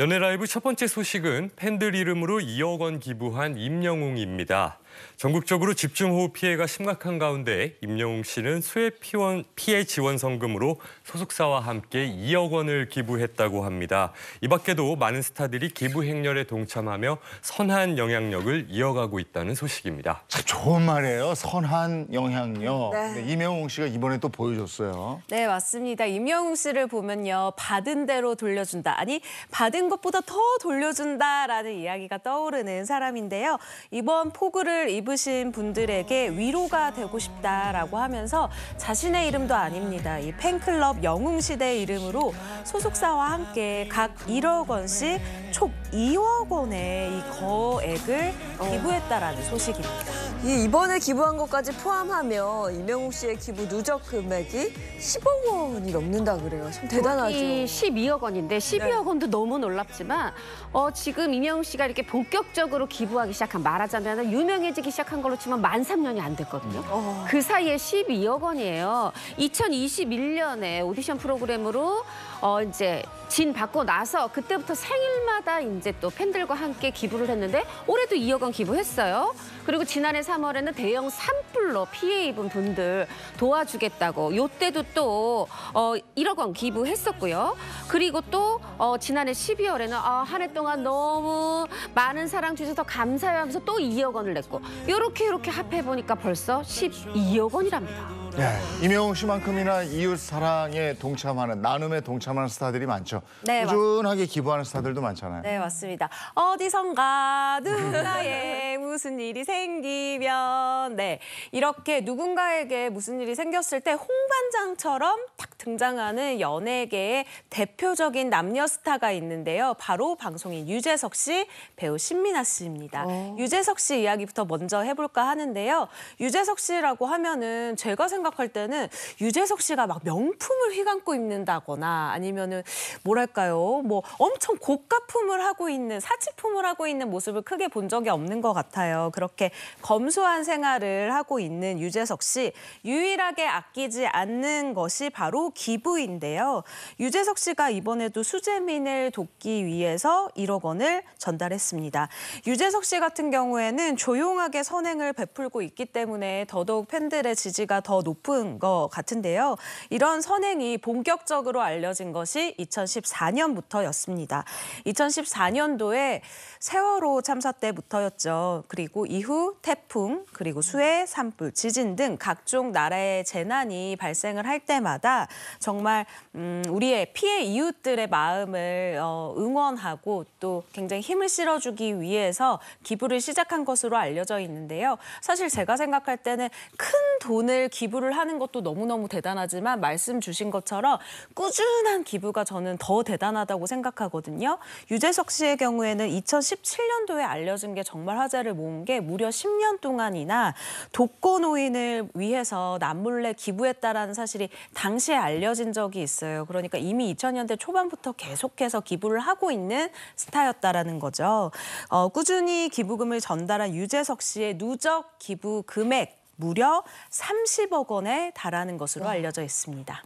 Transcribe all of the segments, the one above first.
연애 라이브 첫 번째 소식은 팬들 이름으로 2억 원 기부한 임영웅입니다. 전국적으로 집중호우 피해가 심각한 가운데 임영웅 씨는 수해 피 피해 지원 성금으로 소속사와 함께 2억 원을 기부했다고 합니다. 이 밖에도 많은 스타들이 기부 행렬에 동참하며 선한 영향력을 이어가고 있다는 소식입니다. 참 좋은 말이에요. 선한 영향력. 네. 네 임영웅 씨가 이번에 또 보여줬어요. 네, 맞습니다. 임영웅 씨를 보면요. 받은 대로 돌려준다. 아니, 받은 것보다 더 돌려준다라는 이야기가 떠오르는 사람인데요. 이번 포구를 입으신 분들에게 위로가 되고 싶다라고 하면서 자신의 이름도 아닙니다. 이 팬클럽 영웅시대 이름으로 소속사와 함께 각 1억 원씩 총 2억 원의 이 거액을 어. 기부했다라는 소식입니다. 이번에 기부한 것까지 포함하면 이명웅 씨의 기부 누적 금액이 10억 원이 넘는다 그래요. 참 대단하죠. 12억 원인데 12억 원도 너무 놀랍지만 어, 지금 이명웅 씨가 이렇게 본격적으로 기부하기 시작한 말하자면 유명해지기 시작한 걸로 치면 만 3년이 안 됐거든요. 음. 어. 그 사이에 12억 원이에요. 2021년에 오디션 프로그램으로 어, 이제 진 받고 나서 그때부터 생일마다 이제 또 팬들과 함께 기부를 했는데 올해도 2억 원 기부했어요. 그리고 지난해 3월에는 대형 산불로 피해 입은 분들 도와주겠다고 요때도 또 어, 1억 원 기부했었고요. 그리고 또 어, 지난해 12월에는 아, 한 해 동안 너무 많은 사랑 주셔서 감사해 하면서 또 2억 원을 냈고 이렇게 이렇게 합해보니까 벌써 12억 원이랍니다. 예, 네. 임영웅 씨만큼이나 이웃 사랑에 동참하는 나눔에 동참하는 스타들이 많죠. 네, 꾸준하게 기부하는 스타들도 많잖아요. 네 맞습니다. 어디선가 누군가의 무슨 일이 생기면 네 이렇게 누군가에게 무슨 일이 생겼을 때 홍반장처럼 탁 등장하는 연예계의 대표적인 남녀 스타가 있는데요. 바로 방송인 유재석 씨 배우 신민아 씨입니다. 어. 유재석 씨 이야기부터 먼저 해볼까 하는데요. 유재석 씨라고 하면은 제가 생각 생각할 때는 유재석 씨가 막 명품을 휘감고 입는다거나 아니면은 뭐랄까요 뭐 엄청 고가품을 하고 있는 사치품을 하고 있는 모습을 크게 본 적이 없는 것 같아요. 그렇게 검소한 생활을 하고 있는 유재석 씨 유일하게 아끼지 않는 것이 바로 기부인데요. 유재석 씨가 이번에도 수재민을 돕기 위해서 1억 원을 전달했습니다. 유재석 씨 같은 경우에는 조용하게 선행을 베풀고 있기 때문에 더더욱 팬들의 지지가 더 높. 높은 것 같은데요. 이런 선행이 본격적으로 알려진 것이 2014년부터였습니다. 2014년도에 세월호 참사 때부터였죠. 그리고 이후 태풍, 그리고 수해, 산불, 지진 등 각종 나라의 재난이 발생을 할 때마다 정말 음, 우리의 피해 이웃들의 마음을 어, 응원하고 또 굉장히 힘을 실어주기 위해서 기부를 시작한 것으로 알려져 있는데요. 사실 제가 생각할 때는 큰 돈을 기부 기부를 하는 것도 너무너무 대단하지만 말씀 주신 것처럼 꾸준한 기부가 저는 더 대단하다고 생각하거든요. 유재석 씨의 경우에는 2017년도에 알려진 게 정말 화제를 모은 게 무려 10년 동안이나 독거노인을 위해서 남몰래 기부했다라는 사실이 당시에 알려진 적이 있어요. 그러니까 이미 2000년대 초반부터 계속해서 기부를 하고 있는 스타였다라는 거죠. 어, 꾸준히 기부금을 전달한 유재석 씨의 누적 기부 금액 무려 30억 원에 달하는 것으로 알려져 있습니다.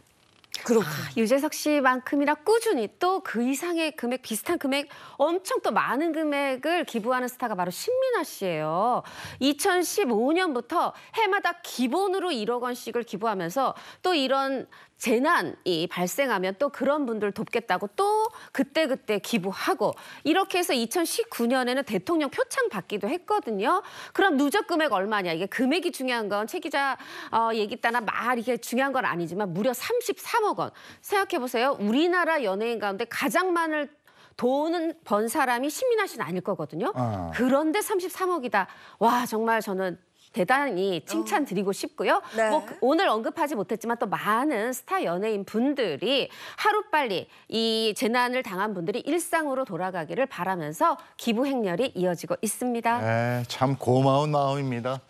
그렇군 아, 유재석 씨만큼이나 꾸준히 또 그 이상의 금액 비슷한 금액 엄청 또 많은 금액을 기부하는 스타가 바로 신민아 씨예요. 2015년부터 해마다 기본으로 1억 원씩을 기부하면서 또 이런 재난이 발생하면 또 그런 분들 돕겠다고 또 그때그때 기부하고 이렇게 해서 2019년에는 대통령 표창 받기도 했거든요. 그럼 누적 금액 얼마냐? 이게 금액이 중요한 건 최 기자 어, 얘기 따나 말 이게 중요한 건 아니지만 무려 33억 원. 생각해보세요. 우리나라 연예인 가운데 가장 많을 돈은 번 사람이 신민아 씨는 아닐 거거든요. 어. 그런데 33억이다. 와 정말 저는 대단히 어. 칭찬드리고 싶고요. 네. 뭐 그 오늘 언급하지 못했지만 또 많은 스타 연예인 분들이 하루빨리 이 재난을 당한 분들이 일상으로 돌아가기를 바라면서 기부 행렬이 이어지고 있습니다. 네, 참 고마운 마음입니다.